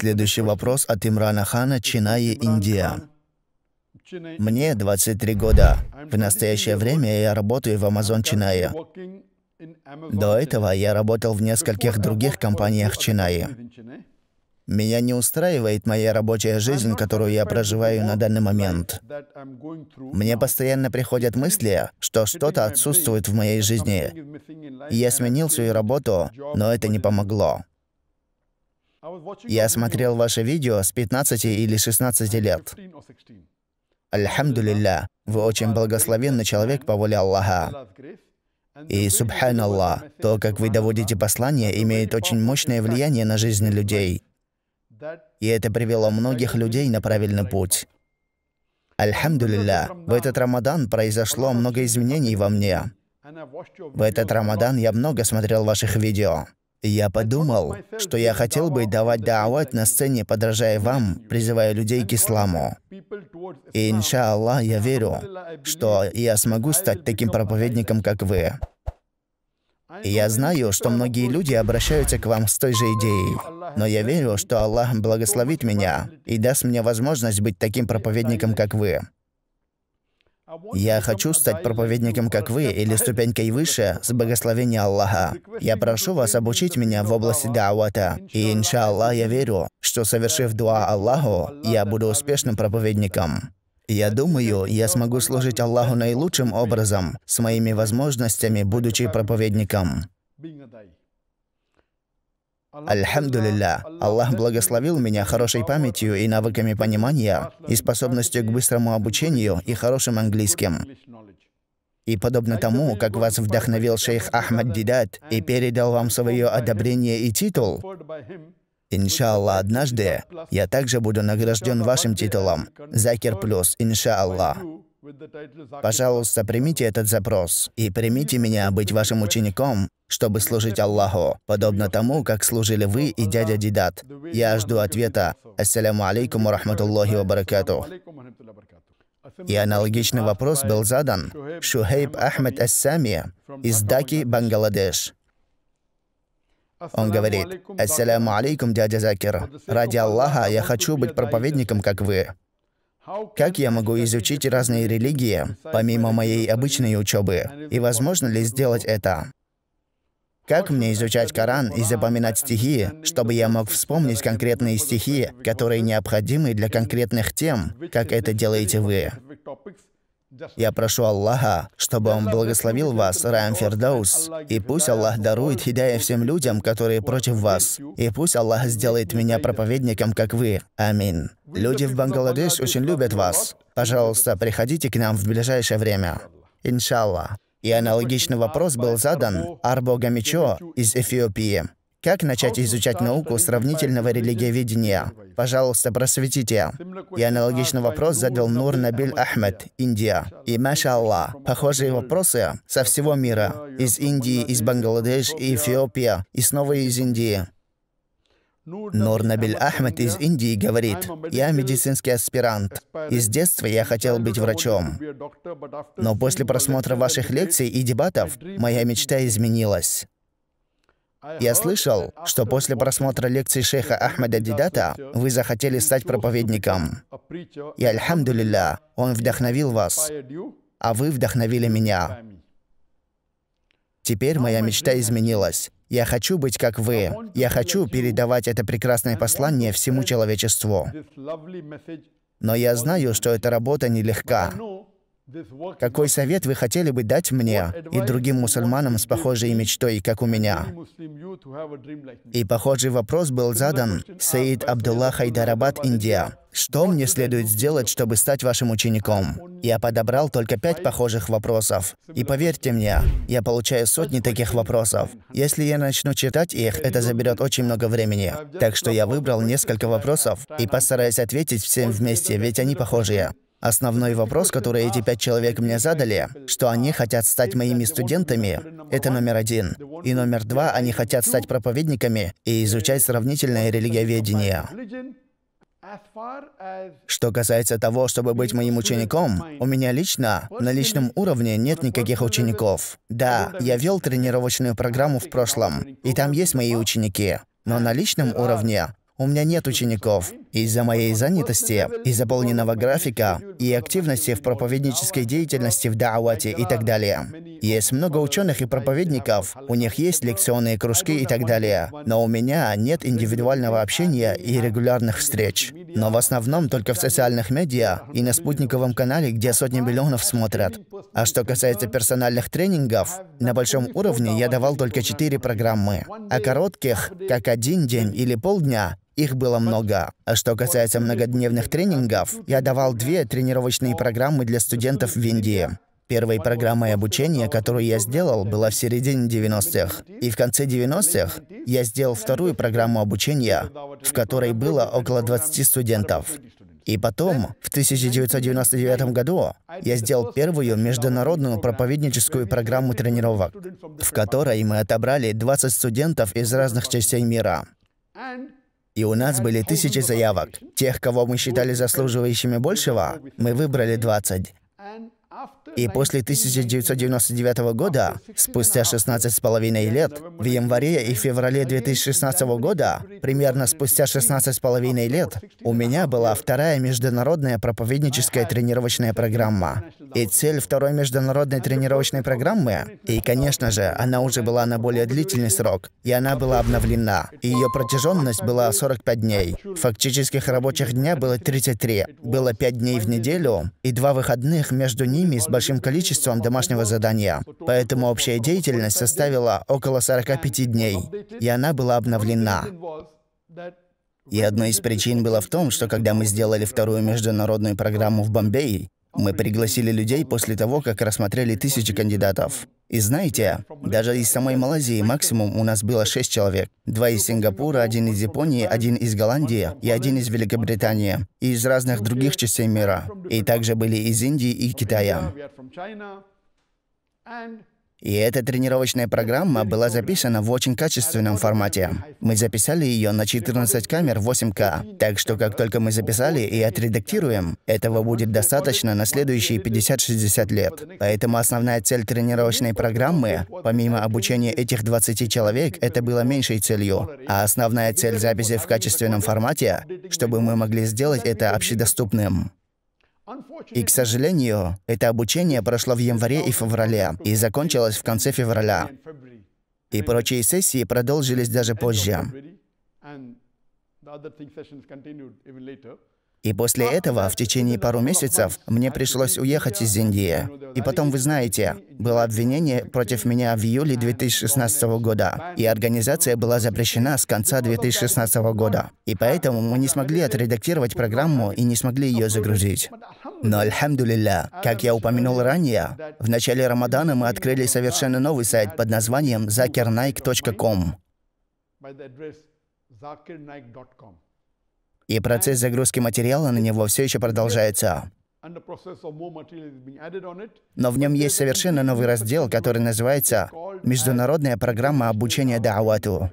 Следующий вопрос от Имрана Хана, Чинаи, Индия. Мне 23 года. В настоящее время я работаю в Amazon Чинаи. До этого я работал в нескольких других компаниях Чинаи. Меня не устраивает моя рабочая жизнь, которую я проживаю на данный момент. Мне постоянно приходят мысли, что что-то отсутствует в моей жизни. Я сменил свою работу, но это не помогло. Я смотрел ваше видео с 15 или 16 лет. Альхамдулилля, вы очень благословенный человек по воле Аллаха. И, субханаллах, то, как вы доводите послание, имеет очень мощное влияние на жизнь людей. И это привело многих людей на правильный путь. Альхамдулилля, в этот Рамадан произошло много изменений во мне. В этот Рамадан я много смотрел ваших видео. Я подумал, что я хотел бы давать даават на сцене, подражая вам, призывая людей к исламу. И иншаллах, я верю, что я смогу стать таким проповедником, как вы. И я знаю, что многие люди обращаются к вам с той же идеей. Но я верю, что Аллах благословит меня и даст мне возможность быть таким проповедником, как вы. Я хочу стать проповедником, как вы, или ступенькой выше, с благословения Аллаха. Я прошу вас обучить меня в области даавата. И, иншаллах, я верю, что, совершив дуа Аллаху, я буду успешным проповедником. Я думаю, я смогу служить Аллаху наилучшим образом, с моими возможностями, будучи проповедником. Альхамдулилля, Аллах благословил меня хорошей памятью и навыками понимания, и способностью к быстрому обучению и хорошим английским. И подобно тому, как вас вдохновил шейх Ахмад Дидат и передал вам свое одобрение и титул, Иншаллах, однажды я также буду награжден вашим титулом. Закер Плюс, иншаллах. Пожалуйста, примите этот запрос и примите меня быть вашим учеником, чтобы служить Аллаху, подобно тому, как служили вы и дядя Дидат. Я жду ответа. Ассаляму алейкум ва рахматуллахи ва баракату. И аналогичный вопрос был задан Шухейб Ахмед Ассами из Даки, Бангладеш. Он говорит, «Ассаляму алейкум, дядя Закир. Ради Аллаха я хочу быть проповедником, как вы. Как я могу изучить разные религии, помимо моей обычной учебы? И возможно ли сделать это? Как мне изучать Коран и запоминать стихи, чтобы я мог вспомнить конкретные стихи, которые необходимы для конкретных тем, как это делаете вы? Я прошу Аллаха, чтобы Он благословил вас, Раем Фердаус, и пусть Аллах дарует хидая всем людям, которые против вас, и пусть Аллах сделает меня проповедником, как вы. Амин. Люди в Бангладеш очень любят вас. Пожалуйста, приходите к нам в ближайшее время. Иншаллах. И аналогичный вопрос был задан Арбо Гамичо из Эфиопии. Как начать изучать науку сравнительного религиоведения? Пожалуйста, просветите. И аналогичный вопрос задал Нур Набиль Ахмед, Индия. И Маша Аллах, похожие вопросы со всего мира. Из Индии, из Бангладеш, Эфиопия и снова из Индии. Нур Набиль Ахмед из Индии говорит, «Я медицинский аспирант. Из детства я хотел быть врачом. Но после просмотра ваших лекций и дебатов моя мечта изменилась. Я слышал, что после просмотра лекций шейха Ахмеда Дидата вы захотели стать проповедником. И альхамдулилля, он вдохновил вас, а вы вдохновили меня. Теперь моя мечта изменилась. Я хочу быть как вы. Я хочу передавать это прекрасное послание всему человечеству. Но я знаю, что эта работа нелегка. Какой совет вы хотели бы дать мне и другим мусульманам с похожей мечтой, как у меня? И похожий вопрос был задан Саид Абдулла Хайдарабад, Индия. Что мне следует сделать, чтобы стать вашим учеником? Я подобрал только пять похожих вопросов. И поверьте мне, я получаю сотни таких вопросов. Если я начну читать их, это заберет очень много времени. Так что я выбрал несколько вопросов и постараюсь ответить всем вместе, ведь они похожие. Основной вопрос, который эти пять человек мне задали, что они хотят стать моими студентами, это номер один. И номер два, они хотят стать проповедниками и изучать сравнительное религиоведение. Что касается того, чтобы быть моим учеником, у меня лично, на личном уровне нет никаких учеников. Да, я вел тренировочную программу в прошлом, и там есть мои ученики. Но на личном уровне у меня нет учеников, из-за моей занятости и заполненного графика и активности в проповеднической деятельности в Даавате и так далее. Есть много ученых и проповедников, у них есть лекционные кружки и так далее, но у меня нет индивидуального общения и регулярных встреч. Но в основном только в социальных медиа и на спутниковом канале, где сотни миллионов смотрят. А что касается персональных тренингов, на большом уровне я давал только четыре программы, а коротких, как один день или полдня, их было много. А что касается многодневных тренингов, я давал две тренировочные программы для студентов в Индии. Первой программой обучения, которую я сделал, была в середине 90-х. И в конце 90-х я сделал вторую программу обучения, в которой было около 20 студентов. И потом, в 1999 году, я сделал первую международную проповедническую программу тренировок, в которой мы отобрали 20 студентов из разных частей мира и у нас были тысячи заявок. Тех, кого мы считали заслуживающими большего, мы выбрали 20. И после 1999 года, спустя 16 с половиной лет, в январе и феврале 2016 года, примерно спустя 16 с половиной лет, у меня была вторая международная проповедническая тренировочная программа. И цель второй международной тренировочной программы, и, конечно же, она уже была на более длительный срок, и она была обновлена. И ее протяженность была 45 дней. Фактических рабочих дня было 33. Было 5 дней в неделю и два выходных между ними с большим количеством домашнего задания. Поэтому общая деятельность составила около 45 дней, и она была обновлена. И одной из причин было в том, что когда мы сделали вторую международную программу в Бомбее, мы пригласили людей после того, как рассмотрели тысячи кандидатов. И знаете, даже из самой Малайзии максимум у нас было шесть человек. Два из Сингапура, один из Японии, один из Голландии и один из Великобритании. И из разных других частей мира. И также были из Индии и Китая. И эта тренировочная программа была записана в очень качественном формате. Мы записали ее на 14 камер 8К. Так что как только мы записали и отредактируем, этого будет достаточно на следующие 50-60 лет. Поэтому основная цель тренировочной программы, помимо обучения этих 20 человек, это было меньшей целью. А основная цель записи в качественном формате, чтобы мы могли сделать это общедоступным. И, к сожалению, это обучение прошло в январе и феврале и закончилось в конце февраля. И прочие сессии продолжились даже позже. И после этого, в течение пару месяцев, мне пришлось уехать из Индии. И потом, вы знаете, было обвинение против меня в июле 2016 года, и организация была запрещена с конца 2016 года. И поэтому мы не смогли отредактировать программу и не смогли ее загрузить. Но, альхамдулилля, как я упомянул ранее, в начале Рамадана мы открыли совершенно новый сайт под названием zakirnaik.com и процесс загрузки материала на него все еще продолжается. Но в нем есть совершенно новый раздел, который называется «Международная программа обучения Даавату».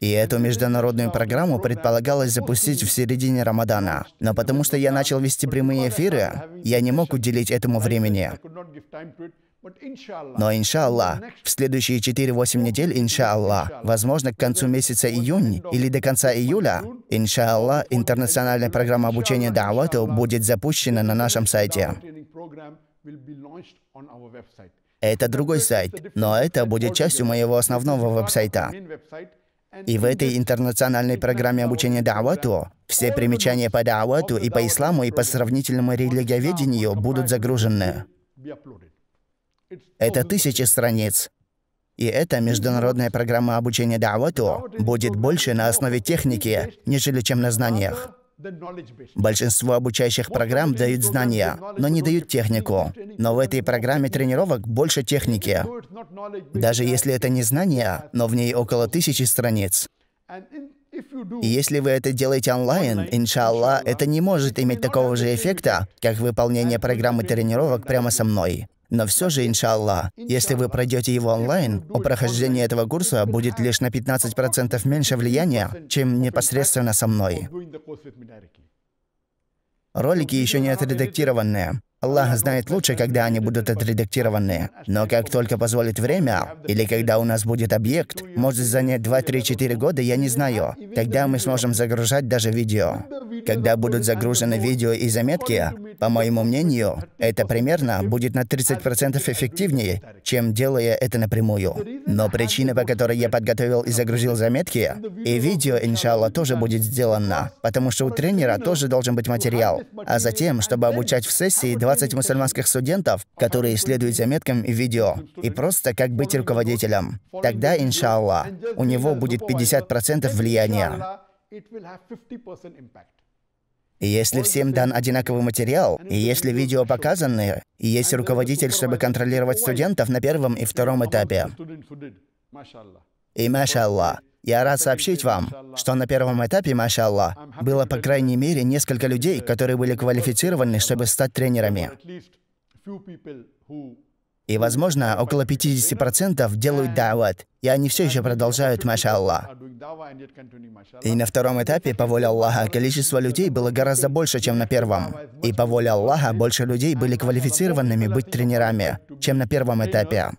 И эту международную программу предполагалось запустить в середине Рамадана. Но потому что я начал вести прямые эфиры, я не мог уделить этому времени. Но иншаллах, в следующие 4-8 недель, иншаллах, возможно, к концу месяца июня или до конца июля, иншаллах, интернациональная программа обучения Даавату будет запущена на нашем сайте. Это другой сайт, но это будет частью моего основного веб-сайта. И в этой интернациональной программе обучения Даавату все примечания по Даавату и по исламу и по сравнительному религиоведению будут загружены. Это тысячи страниц. И эта международная программа обучения Даавату будет больше на основе техники, нежели чем на знаниях. Большинство обучающих программ дают знания, но не дают технику. Но в этой программе тренировок больше техники. Даже если это не знания, но в ней около тысячи страниц. И если вы это делаете онлайн, иншалла, это не может иметь такого же эффекта, как выполнение программы тренировок прямо со мной. Но все же, иншаллах, если вы пройдете его онлайн, у прохождения этого курса будет лишь на 15% меньше влияния, чем непосредственно со мной. Ролики еще не отредактированные. Аллах знает лучше, когда они будут отредактированы. Но как только позволит время, или когда у нас будет объект, может занять 2-3-4 года, я не знаю. Тогда мы сможем загружать даже видео. Когда будут загружены видео и заметки, по моему мнению, это примерно будет на 30% эффективнее, чем делая это напрямую. Но причина, по которой я подготовил и загрузил заметки, и видео, иншалла, тоже будет сделано, потому что у тренера тоже должен быть материал. А затем, чтобы обучать в сессии 20 мусульманских студентов, которые следуют заметкам и видео, и просто как быть руководителем. Тогда, иншалла, у него будет 50% влияния. it will have 50% impact если всем дан одинаковый материал, и если видео показаны, и есть руководитель, чтобы контролировать студентов на первом и втором этапе. И машаллах. Я рад сообщить вам, что на первом этапе, машаллах, было по крайней мере несколько людей, которые были квалифицированы, чтобы стать тренерами. И, возможно, около 50% делают дават, и они все еще продолжают, маша Аллах. И на втором этапе, по воле Аллаха, количество людей было гораздо больше, чем на первом. И по воле Аллаха больше людей были квалифицированными быть тренерами, чем на первом этапе.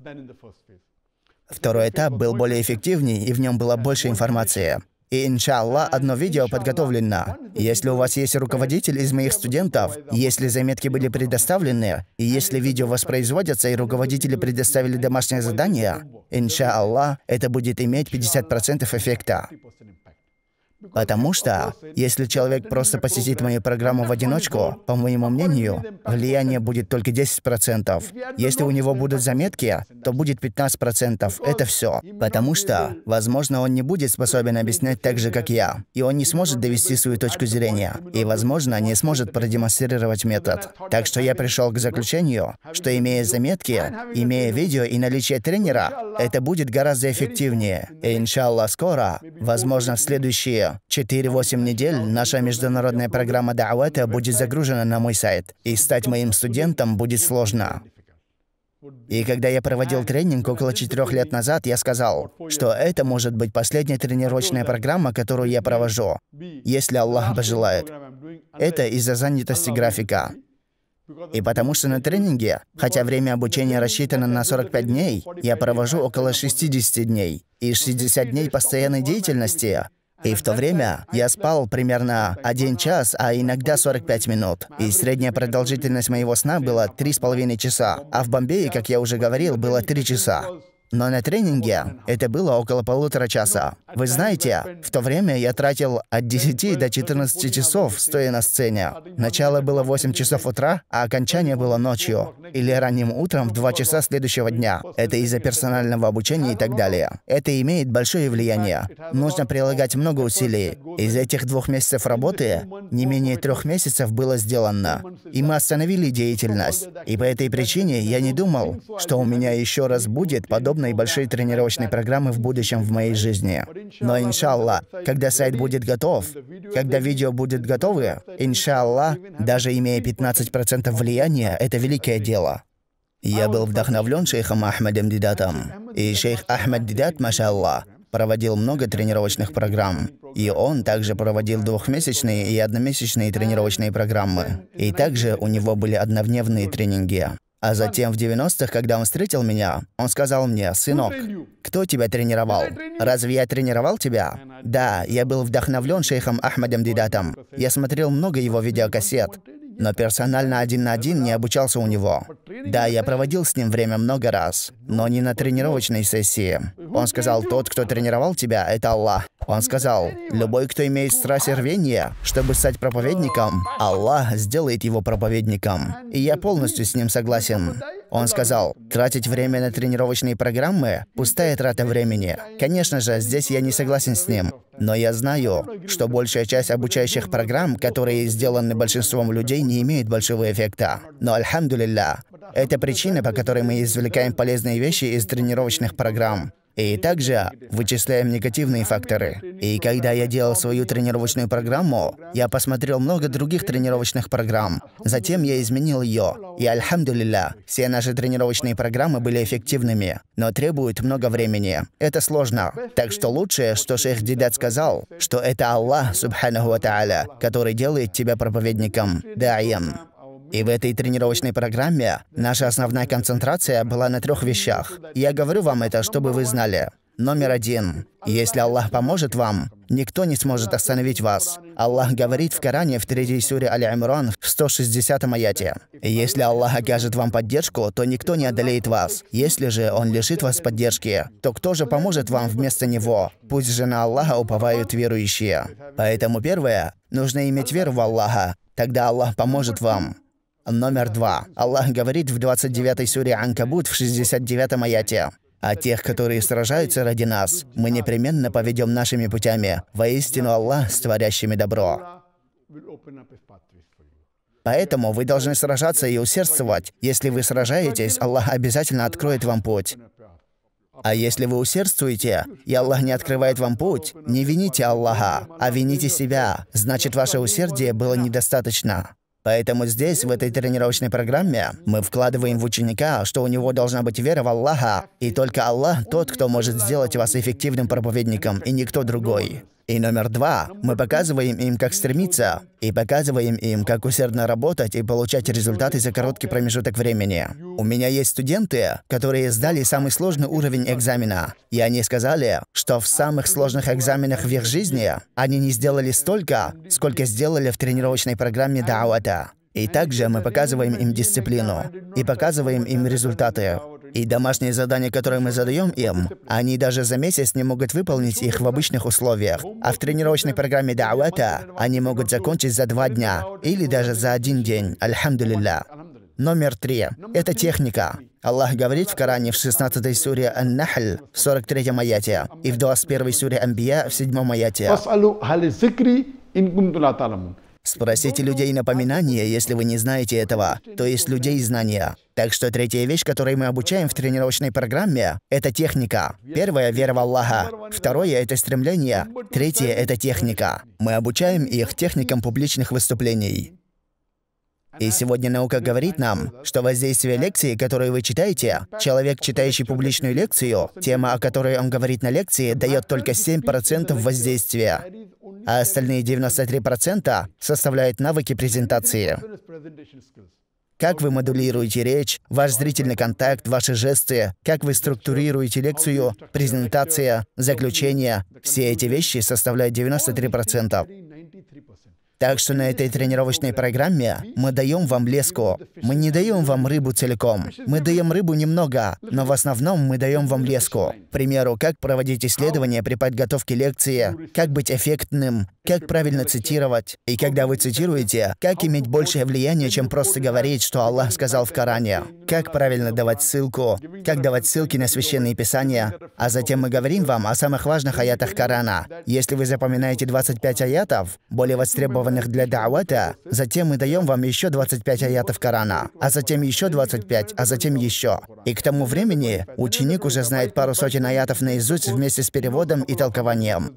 Второй этап был более эффективней, и в нем было больше информации. И, иншалла, одно видео подготовлено. Если у вас есть руководитель из моих студентов, если заметки были предоставлены, и если видео воспроизводятся, и руководители предоставили домашнее задание, иншалла, это будет иметь 50% эффекта. Потому что, если человек просто посетит мою программу в одиночку, по моему мнению, влияние будет только 10%. Если у него будут заметки, то будет 15%. Это все. Потому что, возможно, он не будет способен объяснять так же, как я. И он не сможет довести свою точку зрения. И, возможно, не сможет продемонстрировать метод. Так что я пришел к заключению, что имея заметки, имея видео и наличие тренера, это будет гораздо эффективнее. И, иншаллах скоро, возможно, в следующие видео. 4-8 недель наша международная программа Даавата будет загружена на мой сайт, и стать моим студентом будет сложно. И когда я проводил тренинг около четырех лет назад, я сказал, что это может быть последняя тренировочная программа, которую я провожу, если Аллах пожелает. Это из-за занятости графика. И потому что на тренинге, хотя время обучения рассчитано на 45 дней, я провожу около 60 дней. И 60 дней постоянной деятельности и в то время я спал примерно 1 час, а иногда 45 минут. И средняя продолжительность моего сна была 3,5 часа. А в Бомбее, как я уже говорил, было 3 часа. Но на тренинге это было около полутора часа. Вы знаете, в то время я тратил от 10 до 14 часов, стоя на сцене. Начало было 8 часов утра, а окончание было ночью. Или ранним утром в 2 часа следующего дня. Это из-за персонального обучения и так далее. Это имеет большое влияние. Нужно прилагать много усилий. Из этих двух месяцев работы не менее трех месяцев было сделано. И мы остановили деятельность. И по этой причине я не думал, что у меня еще раз будет подобное масштабной и большой тренировочной программы в будущем в моей жизни. Но иншалла, когда сайт будет готов, когда видео будет готовы, иншалла, даже имея 15% влияния, это великое дело. Я был вдохновлен шейхом Ахмадом Дидатом. И шейх Ахмад Дидат, машалла, проводил много тренировочных программ. И он также проводил двухмесячные и одномесячные тренировочные программы. И также у него были одновневные тренинги. А затем в 90-х, когда он встретил меня, он сказал мне, «Сынок, кто тебя тренировал? Разве я тренировал тебя?» Да, я был вдохновлен шейхом Ахмадом Дидатом. Я смотрел много его видеокассет, но персонально один на один не обучался у него. Да, я проводил с ним время много раз, но не на тренировочной сессии. Он сказал, «Тот, кто тренировал тебя, это Аллах». Он сказал, «Любой, кто имеет страсть и рвение, чтобы стать проповедником, Аллах сделает его проповедником». И я полностью с ним согласен. Он сказал, тратить время на тренировочные программы – пустая трата времени. Конечно же, здесь я не согласен с ним. Но я знаю, что большая часть обучающих программ, которые сделаны большинством людей, не имеет большого эффекта. Но, альхамдулилля, это причина, по которой мы извлекаем полезные вещи из тренировочных программ. И также вычисляем негативные факторы. И когда я делал свою тренировочную программу, я посмотрел много других тренировочных программ. Затем я изменил ее. И альхамдулилля, все наши тренировочные программы были эффективными, но требуют много времени. Это сложно. Так что лучшее, что шейх Дидат сказал, что это Аллах, субханаху ва который делает тебя проповедником, даем. И в этой тренировочной программе наша основная концентрация была на трех вещах. Я говорю вам это, чтобы вы знали. Номер один. Если Аллах поможет вам, никто не сможет остановить вас. Аллах говорит в Коране в 3 суре Аль-Имран в 160 аяте. Если Аллах окажет вам поддержку, то никто не одолеет вас. Если же Он лишит вас поддержки, то кто же поможет вам вместо Него? Пусть же на Аллаха уповают верующие. Поэтому первое, нужно иметь веру в Аллаха, тогда Аллах поможет вам номер два. Аллах говорит в 29-й суре Анкабут в 69-м аяте. «А тех, которые сражаются ради нас, мы непременно поведем нашими путями, воистину Аллах с добро». Поэтому вы должны сражаться и усердствовать. Если вы сражаетесь, Аллах обязательно откроет вам путь. А если вы усердствуете, и Аллах не открывает вам путь, не вините Аллаха, а вините себя. Значит, ваше усердие было недостаточно. Поэтому здесь, в этой тренировочной программе, мы вкладываем в ученика, что у него должна быть вера в Аллаха. И только Аллах тот, кто может сделать вас эффективным проповедником, и никто другой. И номер два, мы показываем им, как стремиться, и показываем им, как усердно работать и получать результаты за короткий промежуток времени. У меня есть студенты, которые сдали самый сложный уровень экзамена, и они сказали, что в самых сложных экзаменах в их жизни они не сделали столько, сколько сделали в тренировочной программе Дауата. И также мы показываем им дисциплину и показываем им результаты. И домашние задания, которые мы задаем им, они даже за месяц не могут выполнить их в обычных условиях. А в тренировочной программе Даавата они могут закончить за два дня или даже за один день. Альхамдулилля. Номер три. Это техника. Аллах говорит в Коране в 16 суре Ан-Нахль в 43 аяте и в 21 суре Амбия в 7 аяте. Спросите людей напоминания, если вы не знаете этого, то есть людей знания. Так что третья вещь, которую мы обучаем в тренировочной программе, это техника. Первое — вера в Аллаха. Второе — это стремление. Третье — это техника. Мы обучаем их техникам публичных выступлений. И сегодня наука говорит нам, что воздействие лекции, которую вы читаете, человек, читающий публичную лекцию, тема, о которой он говорит на лекции, дает только 7% воздействия, а остальные 93% составляют навыки презентации. Как вы модулируете речь, ваш зрительный контакт, ваши жесты, как вы структурируете лекцию, презентация, заключение. Все эти вещи составляют 93%. Так что на этой тренировочной программе мы даем вам леску. Мы не даем вам рыбу целиком. Мы даем рыбу немного, но в основном мы даем вам леску. К примеру, как проводить исследования при подготовке лекции, как быть эффектным, как правильно цитировать. И когда вы цитируете, как иметь большее влияние, чем просто говорить, что Аллах сказал в Коране. Как правильно давать ссылку, как давать ссылки на священные писания. А затем мы говорим вам о самых важных аятах Корана. Если вы запоминаете 25 аятов, более востребованных адаптированных для да'вата, затем мы даем вам еще 25 аятов Корана, а затем еще 25, а затем еще. И к тому времени ученик уже знает пару сотен аятов наизусть вместе с переводом и толкованием.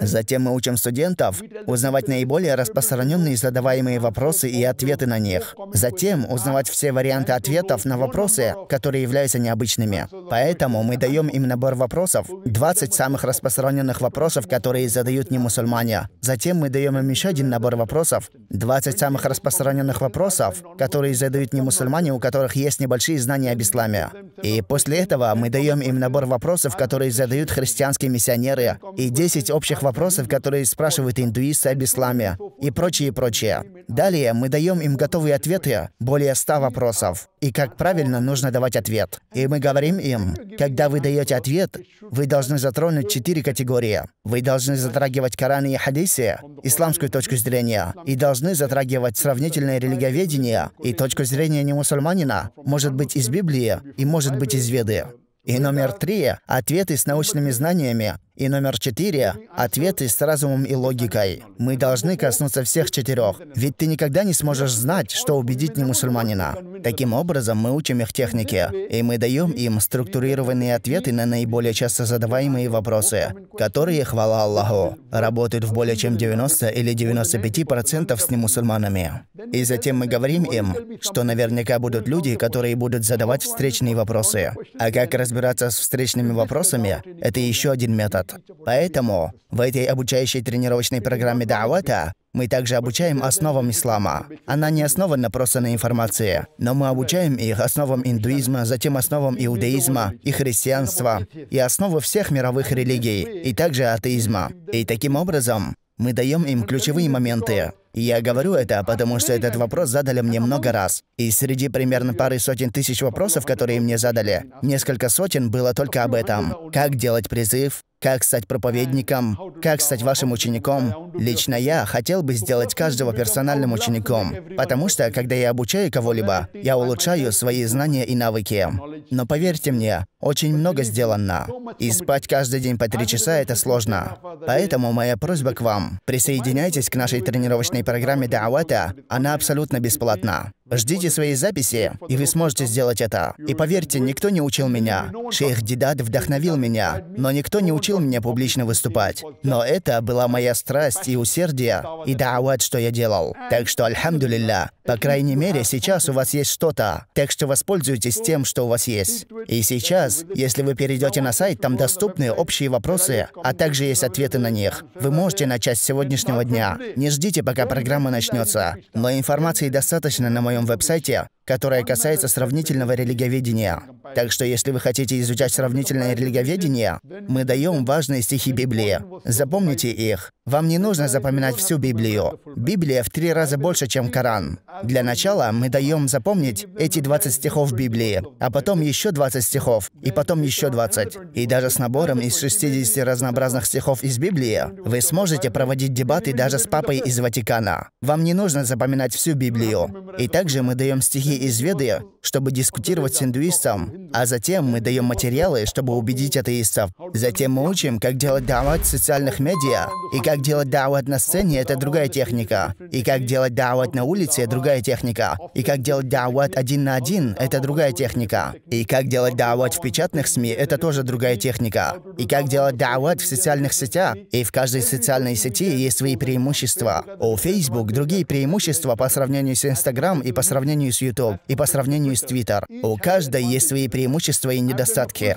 Затем мы учим студентов узнавать наиболее распространенные задаваемые вопросы и ответы на них. Затем узнавать все варианты ответов на вопросы, которые являются необычными. Поэтому мы даем им набор вопросов, 20 самых распространенных вопросов, которые задают не мусульмане. Затем мы даем им еще один набор вопросов, 20 самых распространенных вопросов, которые задают не мусульмане, у которых есть небольшие знания об исламе. И после этого мы даем им набор вопросов, которые задают христианские миссионеры, и 10 общих тех вопросов, которые спрашивают индуисты об исламе и прочее, прочее. Далее мы даем им готовые ответы, более ста вопросов, и как правильно нужно давать ответ. И мы говорим им, когда вы даете ответ, вы должны затронуть четыре категории. Вы должны затрагивать Коран и Хадисы, исламскую точку зрения, и должны затрагивать сравнительное религоведение и точку зрения немусульманина, может быть, из Библии и может быть, из Веды. И номер три — ответы с научными знаниями, и номер четыре — ответы с разумом и логикой. Мы должны коснуться всех четырех, ведь ты никогда не сможешь знать, что убедить не мусульманина. Таким образом, мы учим их технике, и мы даем им структурированные ответы на наиболее часто задаваемые вопросы, которые, хвала Аллаху, работают в более чем 90 или 95% с немусульманами. И затем мы говорим им, что наверняка будут люди, которые будут задавать встречные вопросы. А как разбираться с встречными вопросами — это еще один метод нет. Поэтому в этой обучающей тренировочной программе Даавата мы также обучаем основам ислама. Она не основана просто на информации, но мы обучаем их основам индуизма, затем основам иудаизма и христианства, и основы всех мировых религий, и также атеизма. И таким образом мы даем им ключевые моменты. Я говорю это, потому что этот вопрос задали мне много раз. И среди примерно пары сотен тысяч вопросов, которые мне задали, несколько сотен было только об этом. Как делать призыв? как стать проповедником, как стать вашим учеником. Лично я хотел бы сделать каждого персональным учеником, потому что, когда я обучаю кого-либо, я улучшаю свои знания и навыки. Но поверьте мне, очень много сделано. И спать каждый день по три часа – это сложно. Поэтому моя просьба к вам – присоединяйтесь к нашей тренировочной программе Даавата, она абсолютно бесплатна. Ждите своей записи, и вы сможете сделать это. И поверьте, никто не учил меня. Шейх Дидад вдохновил меня, но никто не учил научил меня публично выступать. Но это была моя страсть и усердие, и даават, что я делал. Так что, альхамдулилля, по крайней мере, сейчас у вас есть что-то, так что воспользуйтесь тем, что у вас есть. И сейчас, если вы перейдете на сайт, там доступны общие вопросы, а также есть ответы на них. Вы можете начать с сегодняшнего дня. Не ждите, пока программа начнется. Но информации достаточно на моем веб-сайте, которая касается сравнительного религиоведения. Так что если вы хотите изучать сравнительное религиоведение, мы даем самым важные стихи Библии. Запомните их. Вам не нужно запоминать всю Библию. Библия в три раза больше, чем Коран. Для начала мы даем запомнить эти 20 стихов Библии, а потом еще 20 стихов, и потом еще 20. И даже с набором из 60 разнообразных стихов из Библии вы сможете проводить дебаты даже с папой из Ватикана. Вам не нужно запоминать всю Библию. И также мы даем стихи из Веды, чтобы дискутировать с индуистом, а затем мы даем материалы, чтобы убедить атеистов. Затем мы научим, как делать дауат в социальных медиа. И как делать дауат на сцене — это другая техника. И как делать дауат на улице — другая техника. И как делать дауат один на один — это другая техника. И как делать дауат в печатных СМИ — это тоже другая техника. И как делать дауат в социальных сетях. И в каждой социальной сети есть свои преимущества. У Facebook другие преимущества по сравнению с Instagram и по сравнению с YouTube, и по сравнению с Twitter. У каждой есть свои преимущества и недостатки.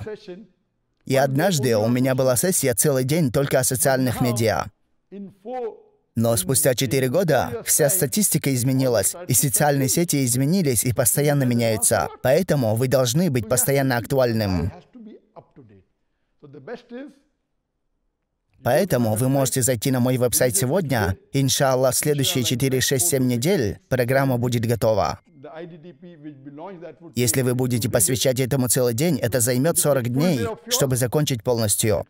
И однажды у меня была сессия целый день только о социальных медиа. Но спустя 4 года вся статистика изменилась, и социальные сети изменились и постоянно меняются. Поэтому вы должны быть постоянно актуальным. Поэтому вы можете зайти на мой веб-сайт сегодня. Иншаллах, в следующие 4-6-7 недель программа будет готова. Если вы будете посвящать этому целый день, это займет 40 дней, чтобы закончить полностью.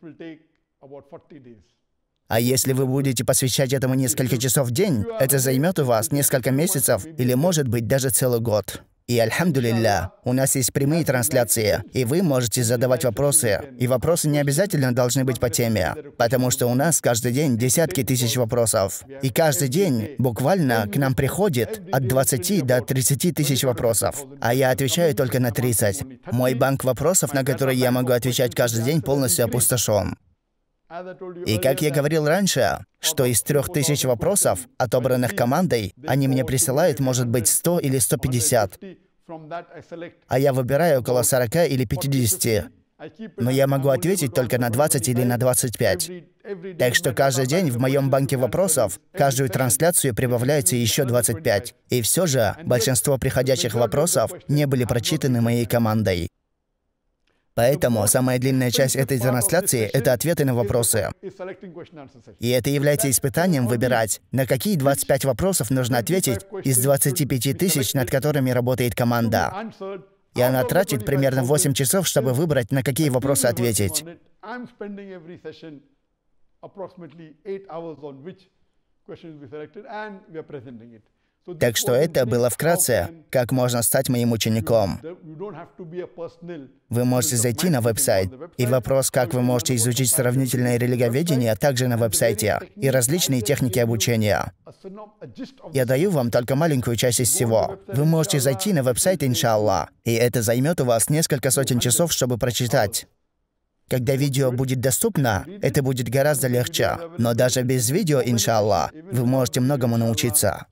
А если вы будете посвящать этому несколько часов в день, это займет у вас несколько месяцев или, может быть, даже целый год. И альхамдулилля, у нас есть прямые трансляции, и вы можете задавать вопросы. И вопросы не обязательно должны быть по теме, потому что у нас каждый день десятки тысяч вопросов. И каждый день буквально к нам приходит от 20 до 30 тысяч вопросов, а я отвечаю только на 30. Мой банк вопросов, на которые я могу отвечать каждый день, полностью опустошен. И как я говорил раньше, что из трех тысяч вопросов, отобранных командой, они мне присылают, может быть, 100 или 150. А я выбираю около 40 или 50. Но я могу ответить только на 20 или на 25. Так что каждый день в моем банке вопросов, каждую трансляцию прибавляется еще 25. И все же большинство приходящих вопросов не были прочитаны моей командой. Поэтому самая длинная часть этой трансляции — это ответы на вопросы. И это является испытанием выбирать, на какие 25 вопросов нужно ответить из 25 тысяч, над которыми работает команда. И она тратит примерно 8 часов, чтобы выбрать, на какие вопросы ответить. Так что это было вкратце, как можно стать моим учеником. Вы можете зайти на веб-сайт, и вопрос, как вы можете изучить сравнительное религоведение, также на веб-сайте, и различные техники обучения. Я даю вам только маленькую часть из всего. Вы можете зайти на веб-сайт, иншаллах, и это займет у вас несколько сотен часов, чтобы прочитать. Когда видео будет доступно, это будет гораздо легче. Но даже без видео, иншаллах, вы можете многому научиться.